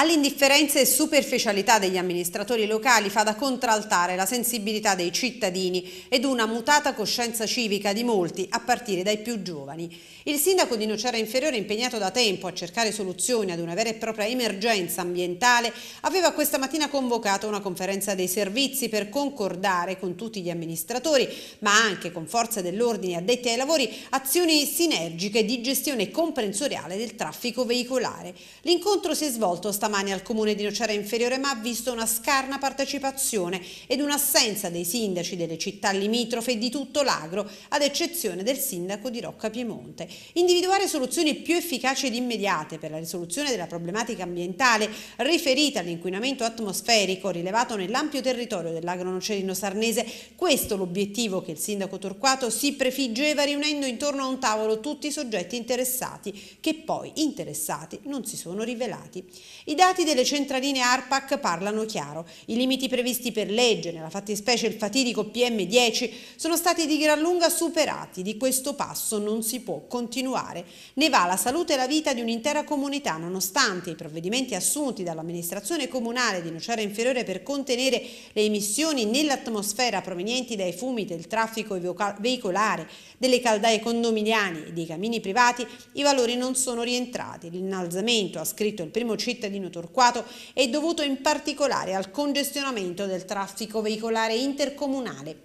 All'indifferenza e superficialità degli amministratori locali fa da contraltare la sensibilità dei cittadini ed una mutata coscienza civica di molti, a partire dai più giovani. Il sindaco di Nocera Inferiore, impegnato da tempo a cercare soluzioni ad una vera e propria emergenza ambientale, aveva questa mattina convocato una conferenza dei servizi per concordare con tutti gli amministratori, ma anche con forze dell'ordine addetti ai lavori, azioni sinergiche di gestione comprensoriale del traffico veicolare. L'incontro si è svolto stamattina stamani al comune di Nocera Inferiore ma ha visto una scarna partecipazione ed un'assenza dei sindaci delle città limitrofe e di tutto l'agro, ad eccezione del sindaco di Rocca Piemonte. Individuare soluzioni più efficaci ed immediate per la risoluzione della problematica ambientale riferita all'inquinamento atmosferico rilevato nell'ampio territorio dell'agro nocerino sarnese, questo l'obiettivo che il sindaco Torquato si prefiggeva riunendo intorno a un tavolo tutti i soggetti interessati, che poi interessati non si sono rivelati. I dati delle centraline ARPAC parlano chiaro. I limiti previsti per legge, nella fattispecie il fatidico PM10, sono stati di gran lunga superati. Di questo passo non si può continuare. Ne va la salute e la vita di un'intera comunità, nonostante i provvedimenti assunti dall'amministrazione comunale di Nocera Inferiore per contenere le emissioni nell'atmosfera provenienti dai fumi del traffico veicolare, delle caldaie condominiali e dei camini privati, i valori non sono rientrati. L'innalzamento, ha scritto il primo cittadino Antonio Torquato è dovuto in particolare al congestionamento del traffico veicolare intercomunale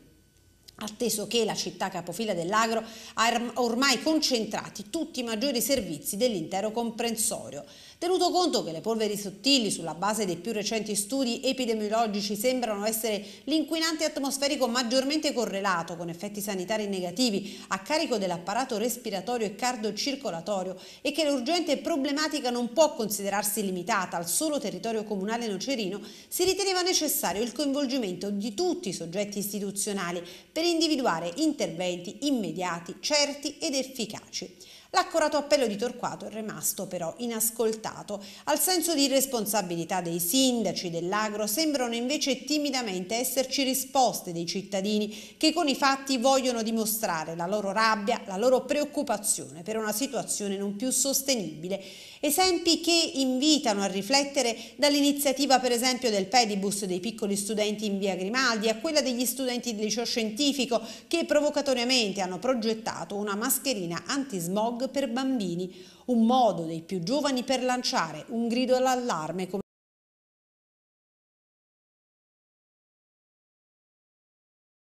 atteso che la città capofila dell'agro ha ormai concentrati tutti i maggiori servizi dell'intero comprensorio. Tenuto conto che le polveri sottili sulla base dei più recenti studi epidemiologici sembrano essere l'inquinante atmosferico maggiormente correlato con effetti sanitari negativi a carico dell'apparato respiratorio e cardiocircolatorio e che l'urgente problematica non può considerarsi limitata al solo territorio comunale nocerino, si riteneva necessario il coinvolgimento di tutti i soggetti istituzionali per individuare interventi immediati, certi ed efficaci. L'accorato appello di Torquato è rimasto però inascoltato. Al senso di responsabilità dei sindaci dell'agro sembrano invece timidamente esserci risposte dei cittadini che con i fatti vogliono dimostrare la loro rabbia, la loro preoccupazione per una situazione non più sostenibile. Esempi che invitano a riflettere dall'iniziativa per esempio del pedibus dei piccoli studenti in via Grimaldi a quella degli studenti del liceo scientifico che provocatoriamente hanno progettato una mascherina antismog per bambini, un modo dei più giovani per lanciare un grido all'allarme come